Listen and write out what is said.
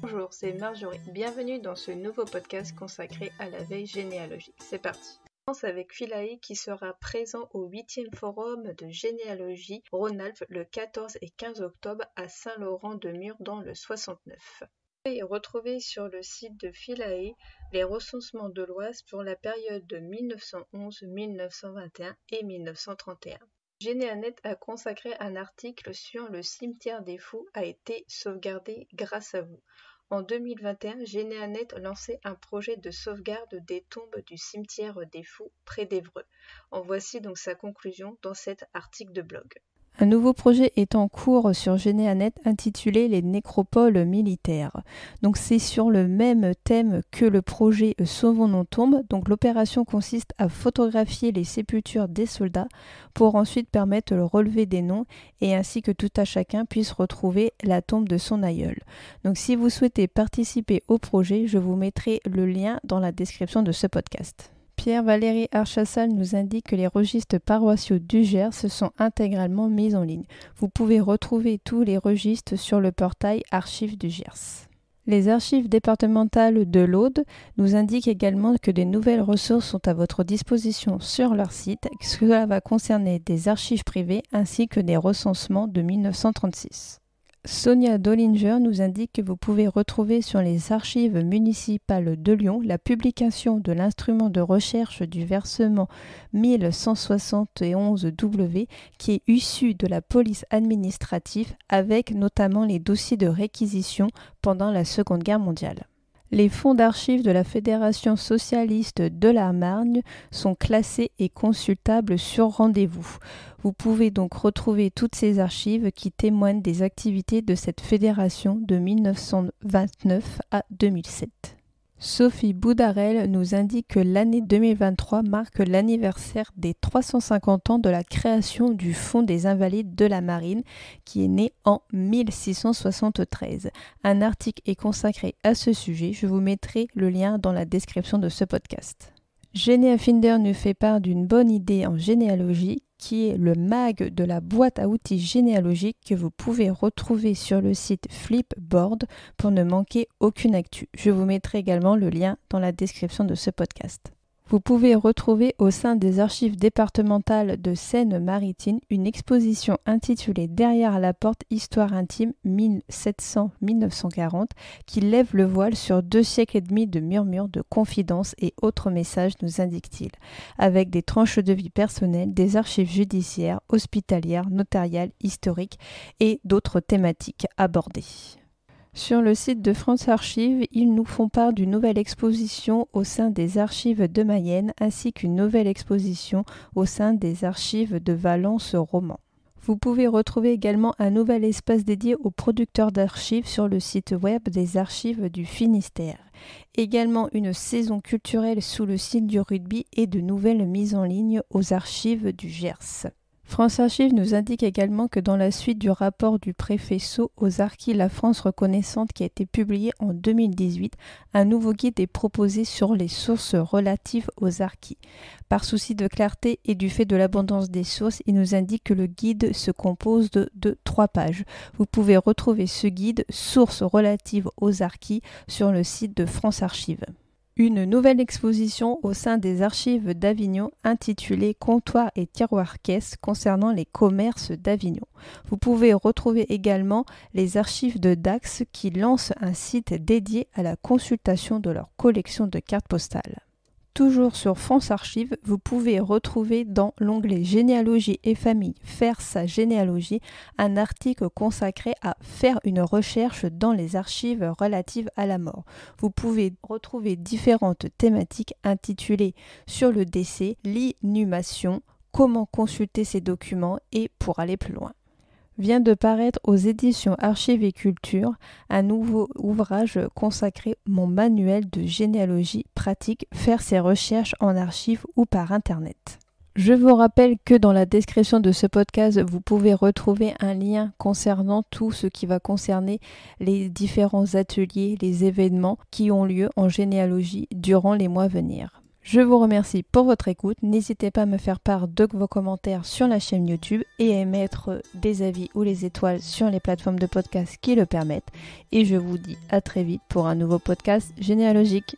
Bonjour, c'est Marjorie. Bienvenue dans ce nouveau podcast consacré à la veille généalogique. C'est parti On avec Philae qui sera présent au 8e forum de généalogie rhône le 14 et 15 octobre à Saint-Laurent-de-Mur dans le 69. Vous pouvez retrouver sur le site de Philae les recensements de l'Oise pour la période de 1911, 1921 et 1931. Généanet a consacré un article sur le cimetière des fous a été sauvegardé grâce à vous. En 2021, Généanet lançait un projet de sauvegarde des tombes du cimetière des Fous près d'Évreux. En voici donc sa conclusion dans cet article de blog. Un nouveau projet est en cours sur Généanet intitulé Les nécropoles militaires. Donc c'est sur le même thème que le projet euh, Sauvons nos tombes. Donc l'opération consiste à photographier les sépultures des soldats pour ensuite permettre le relevé des noms et ainsi que tout à chacun puisse retrouver la tombe de son aïeul. Donc si vous souhaitez participer au projet, je vous mettrai le lien dans la description de ce podcast. Pierre Valérie Archassal nous indique que les registres paroissiaux du Gers se sont intégralement mis en ligne. Vous pouvez retrouver tous les registres sur le portail Archives du Gers. Les archives départementales de l'Aude nous indiquent également que des nouvelles ressources sont à votre disposition sur leur site. Cela va concerner des archives privées ainsi que des recensements de 1936. Sonia Dollinger nous indique que vous pouvez retrouver sur les archives municipales de Lyon la publication de l'instrument de recherche du versement 1171W qui est issu de la police administrative avec notamment les dossiers de réquisition pendant la Seconde Guerre mondiale. Les fonds d'archives de la Fédération socialiste de la Marne sont classés et consultables sur rendez-vous. Vous pouvez donc retrouver toutes ces archives qui témoignent des activités de cette fédération de 1929 à 2007. Sophie Boudarel nous indique que l'année 2023 marque l'anniversaire des 350 ans de la création du Fonds des Invalides de la Marine, qui est né en 1673. Un article est consacré à ce sujet, je vous mettrai le lien dans la description de ce podcast. Généa Finder nous fait part d'une bonne idée en généalogie qui est le mag de la boîte à outils généalogique que vous pouvez retrouver sur le site Flipboard pour ne manquer aucune actu. Je vous mettrai également le lien dans la description de ce podcast. Vous pouvez retrouver au sein des archives départementales de Seine-Maritime une exposition intitulée Derrière la porte, histoire intime 1700-1940 qui lève le voile sur deux siècles et demi de murmures, de confidences et autres messages, nous indiquent-ils, avec des tranches de vie personnelles, des archives judiciaires, hospitalières, notariales, historiques et d'autres thématiques abordées. Sur le site de France Archives, ils nous font part d'une nouvelle exposition au sein des archives de Mayenne ainsi qu'une nouvelle exposition au sein des archives de Valence roman. Vous pouvez retrouver également un nouvel espace dédié aux producteurs d'archives sur le site web des archives du Finistère. Également une saison culturelle sous le signe du rugby et de nouvelles mises en ligne aux archives du Gers. France Archives nous indique également que dans la suite du rapport du préfet Sceaux aux archives La France reconnaissante qui a été publié en 2018, un nouveau guide est proposé sur les sources relatives aux archives. Par souci de clarté et du fait de l'abondance des sources, il nous indique que le guide se compose de, trois pages. Vous pouvez retrouver ce guide Sources relatives aux archives sur le site de France Archives une nouvelle exposition au sein des archives d'Avignon intitulée Comptoirs et tiroirs caisse concernant les commerces d'Avignon. Vous pouvez retrouver également les archives de Dax qui lancent un site dédié à la consultation de leur collection de cartes postales. Toujours sur France Archives, vous pouvez retrouver dans l'onglet Généalogie et famille, faire sa généalogie, un article consacré à faire une recherche dans les archives relatives à la mort. Vous pouvez retrouver différentes thématiques intitulées sur le décès, l'inhumation, comment consulter ces documents et pour aller plus loin vient de paraître aux éditions Archives et Culture un nouveau ouvrage consacré Mon manuel de généalogie pratique, faire ses recherches en archives ou par Internet. Je vous rappelle que dans la description de ce podcast, vous pouvez retrouver un lien concernant tout ce qui va concerner les différents ateliers, les événements qui ont lieu en généalogie durant les mois à venir. Je vous remercie pour votre écoute. N'hésitez pas à me faire part de vos commentaires sur la chaîne YouTube et à émettre des avis ou les étoiles sur les plateformes de podcast qui le permettent. Et je vous dis à très vite pour un nouveau podcast généalogique.